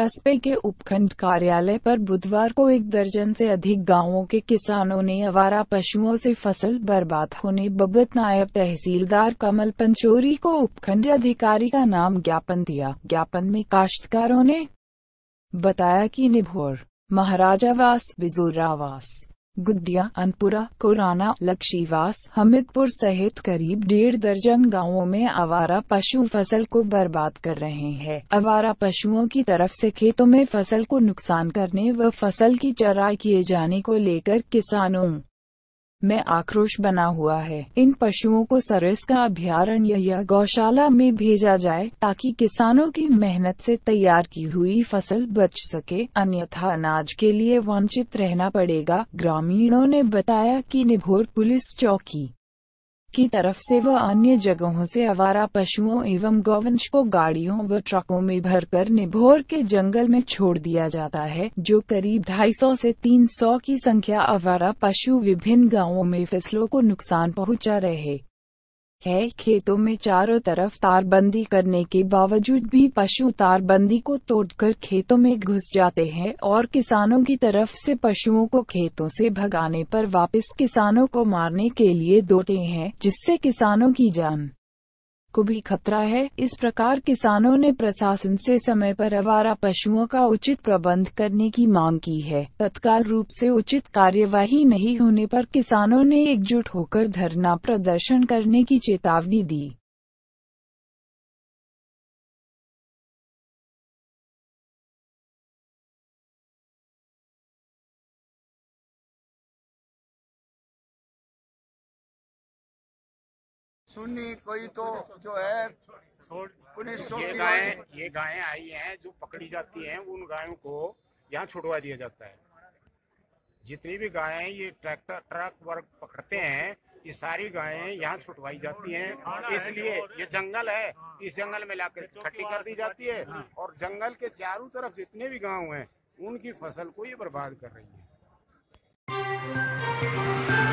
कस्बे के उपखंड कार्यालय पर बुधवार को एक दर्जन से अधिक गांवों के किसानों ने आवारा पशुओं से फसल बर्बाद होने बबत नायब तहसीलदार कमल पंचोरी को उपखंड अधिकारी का नाम ज्ञापन दिया ज्ञापन में काश्तकारों ने बताया कि निभोर महाराजावास बिजोरावास गुडिया अनपुरा कोराना लक्षीवास हमिदपुर सहित करीब डेढ़ दर्जन गांवों में आवारा पशु फसल को बर्बाद कर रहे हैं आवारा पशुओं की तरफ से खेतों में फसल को नुकसान करने व फसल की चराई किए जाने को लेकर किसानों में आक्रोश बना हुआ है इन पशुओं को सरस का अभ्यारण्य या गौशाला में भेजा जाए ताकि किसानों की मेहनत से तैयार की हुई फसल बच सके अन्यथा अनाज के लिए वंचित रहना पड़ेगा ग्रामीणों ने बताया कि निभोर पुलिस चौकी की तरफ से व अन्य जगहों से आवारा पशुओं एवं गौवंश को गाड़ियों व ट्रकों में भरकर निभोर के जंगल में छोड़ दिया जाता है जो करीब 250 से 300 की संख्या आवारा पशु विभिन्न गांवों में फसलों को नुकसान पहुंचा रहे है खेतों में चारों तरफ तारबंदी करने के बावजूद भी पशु तारबंदी को तोड़कर खेतों में घुस जाते हैं और किसानों की तरफ से पशुओं को खेतों से भगाने पर वापस किसानों को मारने के लिए दौड़ते हैं जिससे किसानों की जान को भी खतरा है इस प्रकार किसानों ने प्रशासन से समय पर आवारा पशुओं का उचित प्रबंध करने की मांग की है तत्काल रूप से उचित कार्यवाही नहीं होने पर किसानों ने एकजुट होकर धरना प्रदर्शन करने की चेतावनी दी सुन्नी कोई तो जो है ये गायें ये गायें आई हैं जो पकड़ी जाती हैं उन गायों को यहाँ छुटवा दिया जाता है जितनी भी गायें ये ट्रैक्टर ट्रक वर्ग पकड़ते हैं ये सारी गायें यहाँ छुटवाई जाती हैं इसलिए ये जंगल है इस जंगल में लाकर इकट्ठी कर दी जाती है और जंगल के चारों तरफ जितने भी गांव हैं उनकी फसल को ये बर्बाद कर रही है